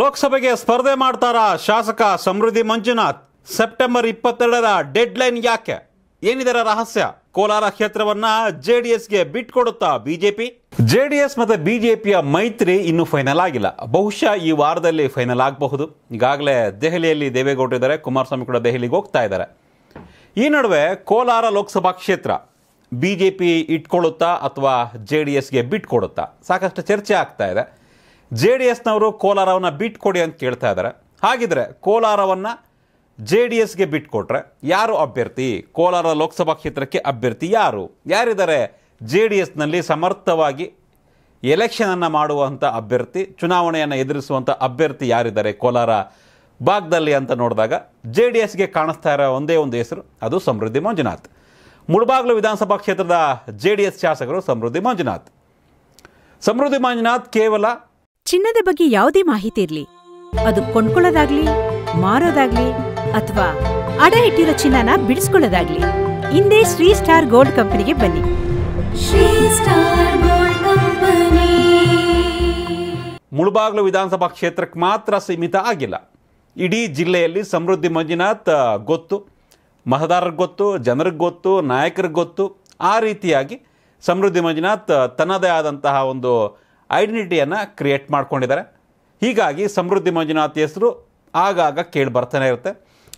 ಲೋಕಸಭೆಗೆ ಸ್ಪರ್ಧೆ ಮಾಡ್ತಾರ ಶಾಸಕ ಸಮೃದ್ಧಿ ಮಂಜುನಾಥ್ ಸೆಪ್ಟೆಂಬರ್ ಇಪ್ಪತ್ತೆರಡರ ಲೈನ್ ಯಾಕೆ ಏನಿದರ ರಹಸ್ಯ ಕೋಲಾರ ಕ್ಷೇತ್ರವನ್ನ ಎಸ್ಗೆ ಬಿಟ್ಕೊಡುತ್ತಾ ಬಿಜೆಪಿ ಜೆಡಿಎಸ್ ಮತ್ತೆ ಬಿಜೆಪಿಯ ಮೈತ್ರಿ ಇನ್ನೂ ಫೈನಲ್ ಆಗಿಲ್ಲ ಬಹುಶಃ ಈ ವಾರದಲ್ಲಿ ಫೈನಲ್ ಆಗಬಹುದು ಈಗಾಗಲೇ ದೆಹಲಿಯಲ್ಲಿ ದೇವೇಗೌಡ ಇದ್ದಾರೆ ಕುಮಾರಸ್ವಾಮಿ ಕೂಡ ದೆಹಲಿಗೆ ಹೋಗ್ತಾ ಇದ್ದಾರೆ ಈ ನಡುವೆ ಕೋಲಾರ ಲೋಕಸಭಾ ಕ್ಷೇತ್ರ ಬಿಜೆಪಿ ಇಟ್ಕೊಳ್ಳುತ್ತಾ ಅಥವಾ ಜೆ ಡಿ ಎಸ್ಗೆ ಬಿಟ್ಕೊಡುತ್ತಾ ಸಾಕಷ್ಟು ಚರ್ಚೆ ಆಗ್ತಾ ಇದೆ ಜೆ ಡಿ ಎಸ್ನವರು ಕೋಲಾರವನ್ನು ಬಿಟ್ಕೊಡಿ ಅಂತ ಕೇಳ್ತಾ ಇದ್ದಾರೆ ಹಾಗಿದ್ರೆ ಕೋಲಾರವನ್ನು ಜೆ ಡಿ ಎಸ್ಗೆ ಬಿಟ್ಕೊಟ್ರೆ ಯಾರು ಅಭ್ಯರ್ಥಿ ಕೋಲಾರ ಲೋಕಸಭಾ ಕ್ಷೇತ್ರಕ್ಕೆ ಅಭ್ಯರ್ಥಿ ಯಾರು ಯಾರಿದ್ದಾರೆ ಜೆ ಡಿ ಎಸ್ನಲ್ಲಿ ಸಮರ್ಥವಾಗಿ ಎಲೆಕ್ಷನನ್ನು ಮಾಡುವಂಥ ಅಭ್ಯರ್ಥಿ ಚುನಾವಣೆಯನ್ನು ಎದುರಿಸುವಂಥ ಅಭ್ಯರ್ಥಿ ಯಾರಿದ್ದಾರೆ ಕೋಲಾರ ಭಾಗದಲ್ಲಿ ಅಂತ ನೋಡಿದಾಗ ಜೆ ಡಿ ಎಸ್ಗೆ ಕಾಣಿಸ್ತಾ ಇರೋ ಒಂದೇ ಒಂದು ಹೆಸರು ಅದು ಸಮೃದ್ಧಿ ಮಂಜುನಾಥ್ ಮುಳಬಾಗ್ಲು ವಿಧಾನಸಭಾ ಕ್ಷೇತ್ರದ ಜೆ ಡಿ ಎಸ್ ಶಾಸಕರು ಸಮೃದ್ಧಿ ಮಂಜುನಾಥ್ ಸಮೃದ್ಧಿ ಮಂಜುನಾಥ್ ಕೇವಲ ಚಿನ್ನದ ಬಗ್ಗೆ ಯಾವುದೇ ಮಾಹಿತಿ ಇರಲಿ ಅದು ಕೊಂಡ್ಕೊಳ್ಳೋದಾಗ್ಲಿ ಮಾರೋದಾಗ್ಲಿ ಅಥವಾ ಅಡ ಇಟ್ಟಿರೋ ಚಿನ್ನನ ಬಿಡಿಸ್ಕೊಳ್ಳೋದಾಗ್ಲಿ ಹಿಂದೆ ಶ್ರೀ ಸ್ಟಾರ್ ಗೋಲ್ಡ್ ಕಂಪನಿಗೆ ಬನ್ನಿ ಶ್ರೀ ಸ್ಟಾರ್ ಮುಳುಬಾಗ್ಲು ವಿಧಾನಸಭಾ ಕ್ಷೇತ್ರಕ್ಕೆ ಮಾತ್ರ ಸೀಮಿತ ಆಗಿಲ್ಲ ಇಡೀ ಜಿಲ್ಲೆಯಲ್ಲಿ ಸಮೃದ್ಧಿ ಮಂಜುನಾಥ್ ಗೊತ್ತು ಮತದಾರರಿಗೆ ಗೊತ್ತು ಜನರಿಗೆ ಗೊತ್ತು ನಾಯಕರಿಗೆ ಗೊತ್ತು ಆ ರೀತಿಯಾಗಿ ಸಮೃದ್ಧಿ ಮಂಜುನಾಥ್ ತನ್ನದೇ ಆದಂತಹ ಒಂದು ಐಡೆಂಟಿಟಿಯನ್ನು ಕ್ರಿಯೇಟ್ ಮಾಡ್ಕೊಂಡಿದ್ದಾರೆ ಹೀಗಾಗಿ ಸಮೃದ್ಧಿ ಮಂಜುನಾಥ್ ಹೆಸರು ಆಗಾಗ ಕೇಳಿ ಬರ್ತಾನೆ ಇರುತ್ತೆ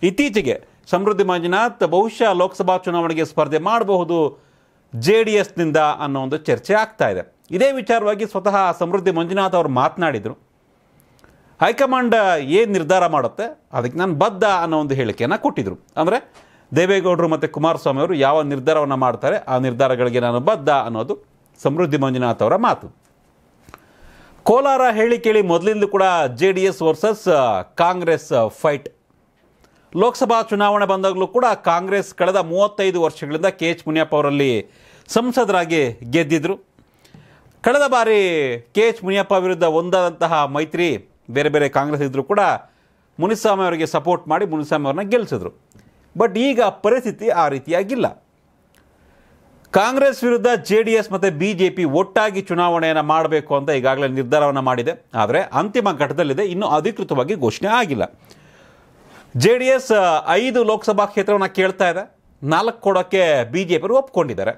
ಇತ್ತೀಚೆಗೆ ಸಮೃದ್ಧಿ ಮಂಜುನಾಥ್ ಬಹುಶಃ ಲೋಕಸಭಾ ಚುನಾವಣೆಗೆ ಸ್ಪರ್ಧೆ ಮಾಡಬಹುದು ಜೆ ಡಿ ಎಸ್ನಿಂದ ಅನ್ನೋ ಒಂದು ಚರ್ಚೆ ಆಗ್ತಾ ಇದೆ ಇದೇ ವಿಚಾರವಾಗಿ ಸ್ವತಃ ಸಮೃದ್ಧಿ ಮಂಜುನಾಥ್ ಅವರು ಮಾತನಾಡಿದರು ಹೈಕಮಾಂಡ್ ಏನು ನಿರ್ಧಾರ ಮಾಡುತ್ತೆ ಅದಕ್ಕೆ ನಾನು ಬದ್ಧ ಅನ್ನೋ ಒಂದು ಹೇಳಿಕೆಯನ್ನು ಕೊಟ್ಟಿದ್ದರು ಅಂದರೆ ದೇವೇಗೌಡರು ಮತ್ತು ಕುಮಾರಸ್ವಾಮಿ ಅವರು ಯಾವ ನಿರ್ಧಾರವನ್ನು ಮಾಡ್ತಾರೆ ಆ ನಿರ್ಧಾರಗಳಿಗೆ ನಾನು ಬದ್ಧ ಅನ್ನೋದು ಸಮೃದ್ಧಿ ಮಂಜುನಾಥ್ ಅವರ ಮಾತು ಕೋಲಾರ ಹೇಳಿ ಕೇಳಿ ಮೊದಲಿಂದ ಕೂಡ J D S versus Congress fight ಲೋಕಸಭಾ ಚುನಾವಣೆ ಬಂದಾಗಲೂ ಕೂಡ ಕಾಂಗ್ರೆಸ್ ಕಳೆದ ಮೂವತ್ತೈದು ವರ್ಷಗಳಿಂದ ಕೆ ಎಚ್ ಮುನಿಯಪ್ಪ ಅವರಲ್ಲಿ ಸಂಸದರಾಗಿ ಗೆದ್ದಿದ್ರು ಕಳೆದ ಬಾರಿ ಕೆ ಎಚ್ ಮುನಿಯಪ್ಪ ವಿರುದ್ಧ ಒಂದಾದಂತಹ ಮೈತ್ರಿ ಬೇರೆ ಬೇರೆ ಕಾಂಗ್ರೆಸ್ ಇದ್ದರೂ ಕೂಡ ಮುನಿಸ್ವಾಮಿ ಅವರಿಗೆ ಸಪೋರ್ಟ್ ಮಾಡಿ ಮುನಿಸ್ವಾಮಿ ಅವ್ರನ್ನ ಗೆಲ್ಲಿಸಿದ್ರು ಬಟ್ ಈಗ ಪರಿಸ್ಥಿತಿ ಆ ರೀತಿಯಾಗಿಲ್ಲ ಕಾಂಗ್ರೆಸ್ ವಿರುದ್ಧ ಜೆ ಡಿ ಎಸ್ ಮತ್ತು ಬಿ ಜೆ ಪಿ ಒಟ್ಟಾಗಿ ಚುನಾವಣೆಯನ್ನು ಮಾಡಬೇಕು ಅಂತ ಈಗಾಗಲೇ ನಿರ್ಧಾರವನ್ನು ಮಾಡಿದೆ ಆದರೆ ಅಂತಿಮ ಘಟ್ಟದಲ್ಲಿದೆ ಇನ್ನೂ ಅಧಿಕೃತವಾಗಿ ಘೋಷಣೆ ಆಗಿಲ್ಲ ಜೆ ಡಿ ಎಸ್ ಐದು ಲೋಕಸಭಾ ಕ್ಷೇತ್ರವನ್ನು ಕೇಳ್ತಾ ಇದೆ ನಾಲ್ಕು ಕೊಡೋಕ್ಕೆ ಬಿ ಜೆ ಪಿಯವರು ಒಪ್ಕೊಂಡಿದ್ದಾರೆ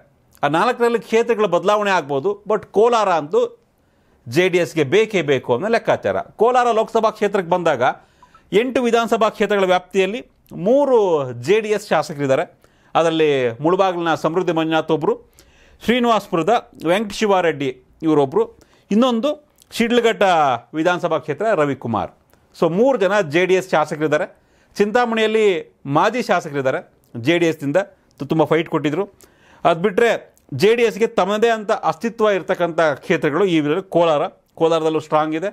ಆ ನಾಲ್ಕರಲ್ಲಿ ಕ್ಷೇತ್ರಗಳ ಬದಲಾವಣೆ ಆಗ್ಬೋದು ಬಟ್ ಕೋಲಾರ ಅಂತೂ ಜೆ ಡಿ ಎಸ್ಗೆ ಬೇಕೇ ಬೇಕು ಅನ್ನೋ ಲೆಕ್ಕಾಚಾರ ಕೋಲಾರ ಲೋಕಸಭಾ ಕ್ಷೇತ್ರಕ್ಕೆ ಬಂದಾಗ ಎಂಟು ವಿಧಾನಸಭಾ ಕ್ಷೇತ್ರಗಳ ವ್ಯಾಪ್ತಿಯಲ್ಲಿ ಮೂರು ಜೆ ಡಿ ಎಸ್ ಶಾಸಕರಿದ್ದಾರೆ ಅದರಲ್ಲಿ ಮುಳುಬಾಗಿಲಿನ ಸಮೃದ್ಧಿ ಮಂಜುನಾಥ್ ಒಬ್ಬರು ಶ್ರೀನಿವಾಸ್ಪುರದ ವೆಂಕಟ ಶಿವಾರೆಡ್ಡಿ ಇವರೊಬ್ಬರು ಇನ್ನೊಂದು ಶಿಡ್ಲಘಟ್ಟ ವಿಧಾನಸಭಾ ಕ್ಷೇತ್ರ ರವಿಕುಮಾರ್ ಸೊ ಮೂರು ಜನ ಜೆ ಡಿ ಎಸ್ ಶಾಸಕರಿದ್ದಾರೆ ಚಿಂತಾಮಣಿಯಲ್ಲಿ ಮಾಜಿ ಶಾಸಕರಿದ್ದಾರೆ ಜೆ ಡಿ ಎಸ್ದಿಂದ ತುಂಬ ಫೈಟ್ ಕೊಟ್ಟಿದ್ದರು ಅದು ಬಿಟ್ಟರೆ ಜೆ ಡಿ ಎಸ್ಗೆ ತಮ್ಮದೇ ಅಂತ ಅಸ್ತಿತ್ವ ಇರತಕ್ಕಂಥ ಕ್ಷೇತ್ರಗಳು ಈ ಕೋಲಾರ ಕೋಲಾರದಲ್ಲೂ ಸ್ಟ್ರಾಂಗ್ ಇದೆ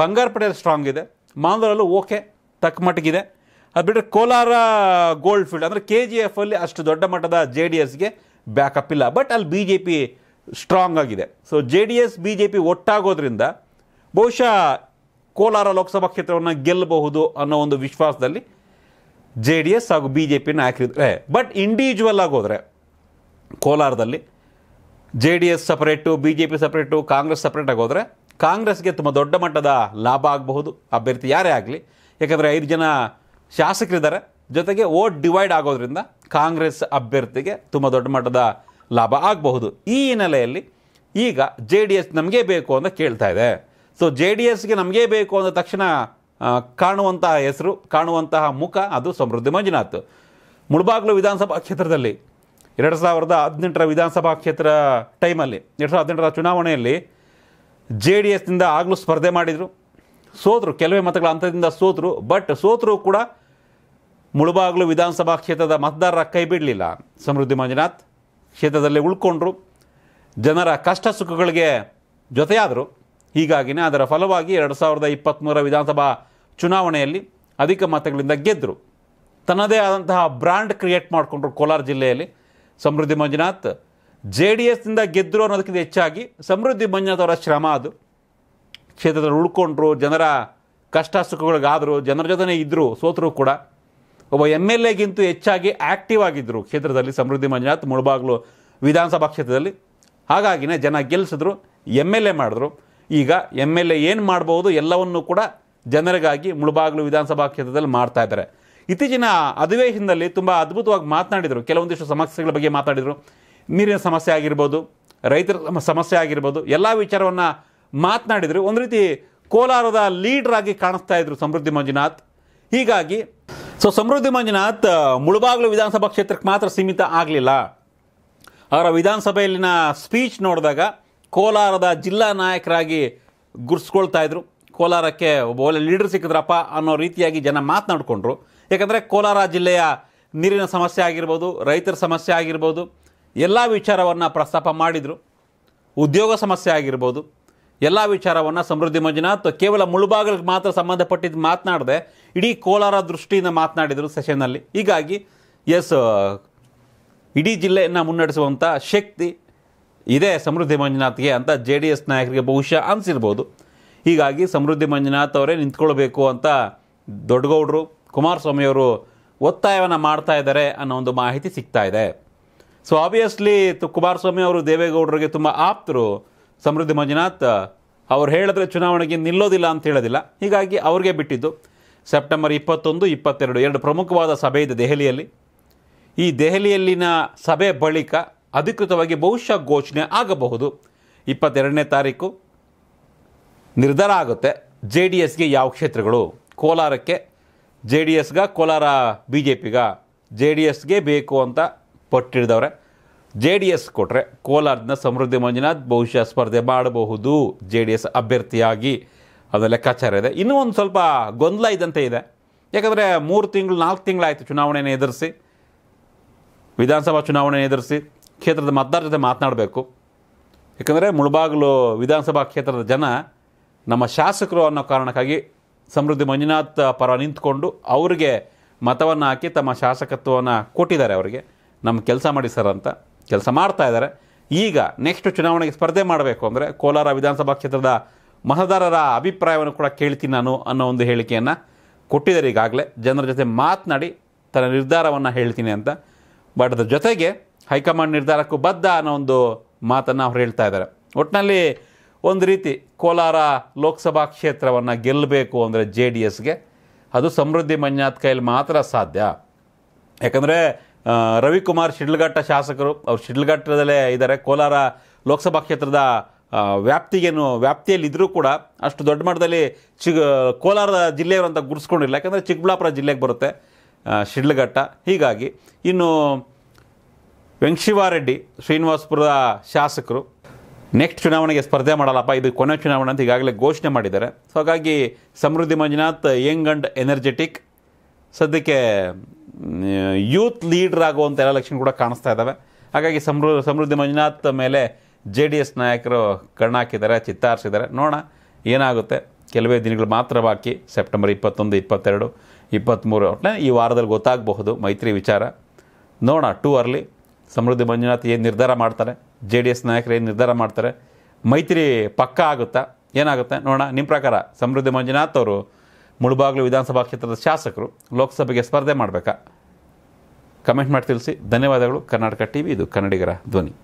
ಬಂಗಾರಪೇಟೆಯಲ್ಲಿ ಸ್ಟ್ರಾಂಗ್ ಇದೆ ಮಾಂದರಲ್ಲೂ ಓಕೆ ತಕ್ಕ ಮಟ್ಟಿಗಿದೆ ಅದು ಬಿಟ್ಟರೆ ಕೋಲಾರ ಗೋಲ್ಡ್ ಫೀಲ್ಡ್ ಅಂದರೆ ಕೆ ಜಿ ಎಫಲ್ಲಿ ಅಷ್ಟು ದೊಡ್ಡ ಮಟ್ಟದ ಜೆ ಡಿ ಎಸ್ಗೆ ಬ್ಯಾಕಪ್ ಇಲ್ಲ ಬಟ್ ಅಲ್ಲಿ ಬಿ ಜೆ ಪಿ ಸ್ಟ್ರಾಂಗ್ ಆಗಿದೆ so J D S B J P ಒಟ್ಟಾಗೋದ್ರಿಂದ ಬಹುಶಃ ಕೋಲಾರ ಲೋಕಸಭಾ ಕ್ಷೇತ್ರವನ್ನು ಗೆಲ್ಲಬಹುದು ಅನ್ನೋ ಒಂದು ವಿಶ್ವಾಸದಲ್ಲಿ ಜೆ ಡಿ ಎಸ್ ಹಾಗೂ ಬಿ ಜೆ ಪಿನ ಹಾಕಿದ್ರೆ ಬಟ್ ಇಂಡಿವಿಜುವಲ್ ಆಗೋದ್ರೆ ಕೋಲಾರದಲ್ಲಿ J D S separate B J P separate Congress separate ಆಗೋದ್ರೆ ಕಾಂಗ್ರೆಸ್ಗೆ ತುಂಬ ದೊಡ್ಡ ಮಟ್ಟದ ಲಾಭ ಆಗಬಹುದು ಅಭ್ಯರ್ಥಿ ಯಾರೇ ಆಗಲಿ ಯಾಕಂದರೆ ಐದು ಜನ ಶಾಸಕರಿದ್ದಾರೆ ಜೊತೆಗೆ ಓಟ್ ಡಿವೈಡ್ ಆಗೋದ್ರಿಂದ ಕಾಂಗ್ರೆಸ್ ಅಭ್ಯರ್ಥಿಗೆ ತುಂಬ ದೊಡ್ಡ ಮಟ್ಟದ ಲಾಭ ಆಗಬಹುದು ಈ ಹಿನ್ನೆಲೆಯಲ್ಲಿ ಈಗ ಜೆ ಡಿ ಎಸ್ ನಮಗೇ ಬೇಕು ಅಂತ ಕೇಳ್ತಾ ಇದೆ ಸೊ ಜೆ ಡಿ ಎಸ್ಗೆ ನಮಗೇ ಬೇಕು ಅಂದ ತಕ್ಷಣ ಕಾಣುವಂತಹ ಹೆಸರು ಕಾಣುವಂತಹ ಮುಖ ಅದು ಸಮೃದ್ಧಿ ಮಂಜುನಾಥ್ ಮುಳಬಾಗ್ಲು ವಿಧಾನಸಭಾ ಕ್ಷೇತ್ರದಲ್ಲಿ ಎರಡು ಸಾವಿರದ ಹದಿನೆಂಟರ ವಿಧಾನಸಭಾ ಕ್ಷೇತ್ರ ಟೈಮಲ್ಲಿ ಎರಡು ಸಾವಿರದ ಹದಿನೆಂಟರ ಚುನಾವಣೆಯಲ್ಲಿ ಜೆ ಡಿ ಎಸ್ನಿಂದ ಆಗಲೂ ಸ್ಪರ್ಧೆ ಮಾಡಿದರು ಸೋತರು ಕೆಲವೇ ಮತಗಳ ಅಂತದಿಂದ ಸೋತರು ಬಟ್ ಸೋತರು ಕೂಡ ಮುಳುಬಾಗ್ಲು ವಿಧಾನಸಭಾ ಕ್ಷೇತ್ರದ ಮತದಾರರ ಕೈ ಬಿಡಲಿಲ್ಲ ಸಮೃದ್ಧಿ ಮಂಜುನಾಥ್ ಕ್ಷೇತ್ರದಲ್ಲೇ ಉಳ್ಕೊಂಡ್ರು ಜನರ ಕಷ್ಟ ಸುಖಗಳಿಗೆ ಜೊತೆಯಾದರು ಹೀಗಾಗಿನೇ ಅದರ ಫಲವಾಗಿ ಎರಡು ಸಾವಿರದ ಇಪ್ಪತ್ತ್ಮೂರ ವಿಧಾನಸಭಾ ಚುನಾವಣೆಯಲ್ಲಿ ಅಧಿಕ ಮತಗಳಿಂದ ಗೆದ್ದರು ತನ್ನದೇ ಆದಂತಹ ಬ್ರ್ಯಾಂಡ್ ಕ್ರಿಯೇಟ್ ಮಾಡಿಕೊಂಡ್ರು ಕೋಲಾರ ಜಿಲ್ಲೆಯಲ್ಲಿ ಸಮೃದ್ಧಿ ಮಂಜುನಾಥ್ ಜೆ ಡಿ ಎಸ್ನಿಂದ ಗೆದ್ದರು ಅನ್ನೋದಕ್ಕಿಂತ ಹೆಚ್ಚಾಗಿ ಸಮೃದ್ಧಿ ಮಂಜುನಾಥ್ ಅವರ ಶ್ರಮ ಅದು ಕ್ಷೇತ್ರದಲ್ಲಿ ಉಳ್ಕೊಂಡ್ರು ಜನರ ಕಷ್ಟ ಸುಖಗಳಿಗಾದರು ಜನರ ಜೊತೆ ಇದ್ದರು ಸೋತರು ಕೂಡ ಒಬ್ಬ ಎಮ್ ಎಲ್ ಎಗಿಂತೂ ಹೆಚ್ಚಾಗಿ ಆ್ಯಕ್ಟಿವ್ ಆಗಿದ್ದರು ಕ್ಷೇತ್ರದಲ್ಲಿ ಸಮೃದ್ಧಿ ಮಂಜುನಾಥ್ ಮುಳಬಾಗ್ಲು ವಿಧಾನಸಭಾ ಕ್ಷೇತ್ರದಲ್ಲಿ ಹಾಗಾಗಿನೇ ಜನ ಗೆಲ್ಲಿಸಿದ್ರು ಎಮ್ ಎಲ್ ಎ ಮಾಡಿದ್ರು ಈಗ ಎಮ್ ಎಲ್ ಎ ಏನು ಮಾಡ್ಬೋದು ಎಲ್ಲವನ್ನೂ ಕೂಡ ಜನರಿಗಾಗಿ ಮುಳಬಾಗ್ಲು ವಿಧಾನಸಭಾ ಕ್ಷೇತ್ರದಲ್ಲಿ ಮಾಡ್ತಾ ಇದ್ದಾರೆ ಇತ್ತೀಚಿನ ಅಧಿವೇಶನದಲ್ಲಿ ತುಂಬ ಅದ್ಭುತವಾಗಿ ಮಾತನಾಡಿದರು ಕೆಲವೊಂದಿಷ್ಟು ಸಮಸ್ಯೆಗಳ ಬಗ್ಗೆ ಮಾತಾಡಿದರು ನೀರಿನ ಸಮಸ್ಯೆ ಆಗಿರ್ಬೋದು ರೈತರ ಸಮಸ್ಯೆ ಆಗಿರ್ಬೋದು ಎಲ್ಲ ವಿಚಾರವನ್ನು ಮಾತನಾಡಿದರು ಒಂದು ರೀತಿ ಕೋಲಾರದ ಲೀಡರ್ ಆಗಿ ಕಾಣಿಸ್ತಾ ಇದ್ರು ಸಮೃದ್ಧಿ ಮಂಜುನಾಥ್ ಹೀಗಾಗಿ ಸೊ ಸಮೃದ್ಧಿ ಮಂಜುನಾಥ್ ಮುಳುಬಾಗ್ಲು ವಿಧಾನಸಭಾ ಕ್ಷೇತ್ರಕ್ಕೆ ಮಾತ್ರ ಸೀಮಿತ ಆಗಲಿಲ್ಲ ಅವರ ವಿಧಾನಸಭೆಯಲ್ಲಿನ ಸ್ಪೀಚ್ ನೋಡಿದಾಗ ಕೋಲಾರದ ಜಿಲ್ಲಾ ನಾಯಕರಾಗಿ ಗುರ್ಸ್ಕೊಳ್ತಾ ಇದ್ರು ಕೋಲಾರಕ್ಕೆ ಒಬ್ಬ ಒಳ್ಳೆ ಲೀಡರ್ ಸಿಕ್ಕಿದ್ರಪ್ಪ ಅನ್ನೋ ರೀತಿಯಾಗಿ ಜನ ಮಾತನಾಡಿಕೊಂಡ್ರು ಯಾಕಂದರೆ ಕೋಲಾರ ಜಿಲ್ಲೆಯ ನೀರಿನ ಸಮಸ್ಯೆ ಆಗಿರ್ಬೋದು ರೈತರ ಸಮಸ್ಯೆ ಆಗಿರ್ಬೋದು ಎಲ್ಲ ವಿಚಾರವನ್ನು ಪ್ರಸ್ತಾಪ ಮಾಡಿದರು ಉದ್ಯೋಗ ಸಮಸ್ಯೆ ಆಗಿರ್ಬೋದು ಎಲ್ಲ ವಿಚಾರವನ್ನು ಸಮೃದ್ಧಿ ಮಂಜುನಾಥ್ ಕೇವಲ ಮುಳುಬಾಗಿಲಿಗೆ ಮಾತ್ರ ಸಂಬಂಧಪಟ್ಟಿದ್ದು ಮಾತನಾಡದೆ ಇಡೀ ಕೋಲಾರ ದೃಷ್ಟಿಯಿಂದ ಮಾತನಾಡಿದರು ಸೆಷನ್ನಲ್ಲಿ ಹೀಗಾಗಿ ಎಸ್ ಇಡೀ ಜಿಲ್ಲೆಯನ್ನು ಮುನ್ನಡೆಸುವಂಥ ಶಕ್ತಿ ಇದೆ ಸಮೃದ್ಧಿ ಮಂಜುನಾಥ್ಗೆ ಅಂತ ಜೆ ಡಿ ಎಸ್ ನಾಯಕರಿಗೆ ಬಹುಶಃ ಅನಿಸಿರ್ಬೋದು ಹೀಗಾಗಿ ಸಮೃದ್ಧಿ ಮಂಜುನಾಥ್ ಅವರೇ ನಿಂತ್ಕೊಳ್ಬೇಕು ಅಂತ ದೊಡ್ಡಗೌಡರು ಕುಮಾರಸ್ವಾಮಿಯವರು ಒತ್ತಾಯವನ್ನು ಮಾಡ್ತಾ ಇದ್ದಾರೆ ಅನ್ನೋ ಒಂದು ಮಾಹಿತಿ ಸಿಗ್ತಾ ಇದೆ ಸೊ ಆಬ್ವಿಯಸ್ಲಿ ಕುಮಾರಸ್ವಾಮಿ ಅವರು ದೇವೇಗೌಡರಿಗೆ ತುಂಬ ಆಪ್ತರು ಸಮೃದ್ಧಿ ಮಂಜುನಾಥ್ ಅವ್ರು ಹೇಳಿದ್ರೆ ಚುನಾವಣೆಗೆ ನಿಲ್ಲೋದಿಲ್ಲ ಅಂತ ಹೇಳೋದಿಲ್ಲ ಹೀಗಾಗಿ ಅವ್ರಿಗೆ ಬಿಟ್ಟಿದ್ದು ಸೆಪ್ಟೆಂಬರ್ ಇಪ್ಪತ್ತೊಂದು ಇಪ್ಪತ್ತೆರಡು ಎರಡು ಪ್ರಮುಖವಾದ ಸಭೆ ಇದೆ ದೆಹಲಿಯಲ್ಲಿ ಈ ದೆಹಲಿಯಲ್ಲಿನ ಸಭೆ ಬಳಿಕ ಅಧಿಕೃತವಾಗಿ ಬಹುಶಃ ಘೋಷಣೆ ಆಗಬಹುದು ಇಪ್ಪತ್ತೆರಡನೇ ತಾರೀಕು ನಿರ್ಧಾರ ಆಗುತ್ತೆ ಜೆ ಡಿ ಎಸ್ಗೆ ಯಾವ ಕ್ಷೇತ್ರಗಳು ಕೋಲಾರಕ್ಕೆ ಜೆ ಡಿ ಎಸ್ಗ ಕೋಲಾರ ಬಿ ಜೆ ಪಿಗ ಜೆ ಡಿ ಎಸ್ಗೆ ಬೇಕು ಅಂತ ಪಟ್ಟಿಡಿದವ್ರೆ ಜೆ ಡಿ ಎಸ್ ಕೊಟ್ಟರೆ ಕೋಲಾರದ ಸಮೃದ್ಧಿ ಮಂಜುನಾಥ್ ಬಹುಶಃ ಸ್ಪರ್ಧೆ ಮಾಡಬಹುದು ಜೆ ಡಿ ಎಸ್ ಅಭ್ಯರ್ಥಿಯಾಗಿ ಅದರ ಲೆಕ್ಕಾಚಾರ ಇದೆ ಇನ್ನೂ ಒಂದು ಸ್ವಲ್ಪ ಗೊಂದಲ ಇದ್ದಂತೆ ಇದೆ ಯಾಕಂದರೆ ಮೂರು ತಿಂಗಳು ನಾಲ್ಕು ತಿಂಗಳಾಯಿತು ಚುನಾವಣೆಯನ್ನು ಎದುರಿಸಿ ವಿಧಾನಸಭಾ ಚುನಾವಣೆ ಎದುರಿಸಿ ಕ್ಷೇತ್ರದ ಮತದಾರ ಜೊತೆ ಮಾತನಾಡಬೇಕು ಯಾಕಂದರೆ ಮುಳಬಾಗಿಲು ವಿಧಾನಸಭಾ ಕ್ಷೇತ್ರದ ಜನ ನಮ್ಮ ಶಾಸಕರು ಅನ್ನೋ ಕಾರಣಕ್ಕಾಗಿ ಸಮೃದ್ಧಿ ಮಂಜುನಾಥ್ ಪರ ನಿಂತ್ಕೊಂಡು ಅವರಿಗೆ ಮತವನ್ನು ಹಾಕಿ ತಮ್ಮ ಶಾಸಕತ್ವವನ್ನು ಕೊಟ್ಟಿದ್ದಾರೆ ಅವರಿಗೆ ನಮ್ಮ ಕೆಲಸ ಮಾಡಿ ಸರ್ ಅಂತ ಕೆಲಸ ಮಾಡ್ತಾ ಇದ್ದಾರೆ ಈಗ ನೆಕ್ಸ್ಟ್ ಚುನಾವಣೆಗೆ ಸ್ಪರ್ಧೆ ಮಾಡಬೇಕು ಅಂದರೆ ಕೋಲಾರ ವಿಧಾನಸಭಾ ಕ್ಷೇತ್ರದ ಮತದಾರರ ಅಭಿಪ್ರಾಯವನ್ನು ಕೂಡ ಕೇಳ್ತೀನಿ ನಾನು ಅನ್ನೋ ಒಂದು ಹೇಳಿಕೆಯನ್ನು ಕೊಟ್ಟಿದ್ದಾರೆ ಈಗಾಗಲೇ ಜನರ ಜೊತೆ ಮಾತನಾಡಿ ತನ್ನ ನಿರ್ಧಾರವನ್ನು ಹೇಳ್ತೀನಿ ಅಂತ ಬಟ್ ಅದ್ರ ಜೊತೆಗೆ ಹೈಕಮಾಂಡ್ ನಿರ್ಧಾರಕ್ಕೂ ಬದ್ಧ ಅನ್ನೋ ಒಂದು ಮಾತನ್ನು ಅವ್ರು ಹೇಳ್ತಾ ಇದ್ದಾರೆ ಒಟ್ಟಿನಲ್ಲಿ ಒಂದು ರೀತಿ ಕೋಲಾರ ಲೋಕಸಭಾ ಕ್ಷೇತ್ರವನ್ನು ಗೆಲ್ಲಬೇಕು ಅಂದರೆ ಜೆ ಡಿ ಎಸ್ಗೆ ಅದು ಸಮೃದ್ಧಿ ಮಂಜಾತ್ ಕೈಯಲ್ಲಿ ಮಾತ್ರ ಸಾಧ್ಯ ಯಾಕಂದರೆ ರವಿಕುಮಾರ್ ಶಿಡ್ಲಘಟ್ಟ ಶಾಸಕರು ಅವ್ರು ಶಿಡ್ಲಘಟ್ಟದಲ್ಲೇ ಇದ್ದಾರೆ ಕೋಲಾರ ಲೋಕಸಭಾ ಕ್ಷೇತ್ರದ ವ್ಯಾಪ್ತಿಗೇನು ವ್ಯಾಪ್ತಿಯಲ್ಲಿದ್ದರೂ ಕೂಡ ಅಷ್ಟು ದೊಡ್ಡ ಮಟ್ಟದಲ್ಲಿ ಚಿ ಕೋಲಾರ ಅಂತ ಗುರ್ಸ್ಕೊಂಡಿಲ್ಲ ಯಾಕಂದರೆ ಚಿಕ್ಕಬಳ್ಳಾಪುರ ಜಿಲ್ಲೆಗೆ ಬರುತ್ತೆ ಶಿಡ್ಲಘಟ್ಟ ಹೀಗಾಗಿ ಇನ್ನು ವೆಂಕಶಿವಾರೆಡ್ಡಿ ಶ್ರೀನಿವಾಸಪುರದ ಶಾಸಕರು ನೆಕ್ಸ್ಟ್ ಚುನಾವಣೆಗೆ ಸ್ಪರ್ಧೆ ಮಾಡಲ್ಲಪ್ಪ ಇದು ಕೊನೆ ಚುನಾವಣೆ ಅಂತ ಈಗಾಗಲೇ ಘೋಷಣೆ ಮಾಡಿದ್ದಾರೆ ಸೊ ಹಾಗಾಗಿ Samruddhi Manjunath young and energetic ಸದ್ಯಕ್ಕೆ ಯೂತ್ ಲೀಡರ್ ಆಗುವಂಥ ಎಲ್ಲ ಲಕ್ಷಣ ಕೂಡ ಕಾಣಿಸ್ತಾ ಇದ್ದಾವೆ ಹಾಗಾಗಿ ಸಮೃ ಸಮೃದ್ಧಿ ಮಂಜುನಾಥ್ ಮೇಲೆ ಜೆ ಡಿ ಎಸ್ ನಾಯಕರು ಕಣ್ಣಾಕಿದ್ದಾರೆ ಚಿತ್ತಾರಿಸಿದ್ದಾರೆ ನೋಡೋಣ ಏನಾಗುತ್ತೆ ಕೆಲವೇ ದಿನಗಳು ಮಾತ್ರ ಬಾಕಿ ಸೆಪ್ಟೆಂಬರ್ ಇಪ್ಪತ್ತೊಂದು ಇಪ್ಪತ್ತೆರಡು ಇಪ್ಪತ್ತ್ಮೂರು ಒಟ್ಟೆ ಈ ವಾರದಲ್ಲಿ ಗೊತ್ತಾಗಬಹುದು ಮೈತ್ರಿ ವಿಚಾರ ನೋಡೋಣ ಟೂ ಅರ್ಲಿ ಸಮೃದ್ಧಿ ಮಂಜುನಾಥ್ ಏನು ನಿರ್ಧಾರ ಮಾಡ್ತಾರೆ ಜೆ ಡಿ ಎಸ್ ನಾಯಕರು ಏನು ನಿರ್ಧಾರ ಮಾಡ್ತಾರೆ ಮೈತ್ರಿ ಪಕ್ಕ ಆಗುತ್ತಾ ಏನಾಗುತ್ತೆ ನೋಡೋಣ ನಿಮ್ಮ ಪ್ರಕಾರ ಸಮೃದ್ಧಿ ಮಂಜುನಾಥ್ ಅವರು ಮುಳುಬಾಗ್ಲು ವಿಧಾನಸಭಾ ಕ್ಷೇತ್ರದ ಶಾಸಕರು ಲೋಕಸಭೆಗೆ ಸ್ಪರ್ಧೆ ಮಾಡಬೇಕಾ ಕಮೆಂಟ್ ಮಾಡಿ ತಿಳಿಸಿ ಧನ್ಯವಾದಗಳು ಕರ್ನಾಟಕ ಟಿ ಇದು ಕನ್ನಡಿಗರ ಧ್ವನಿ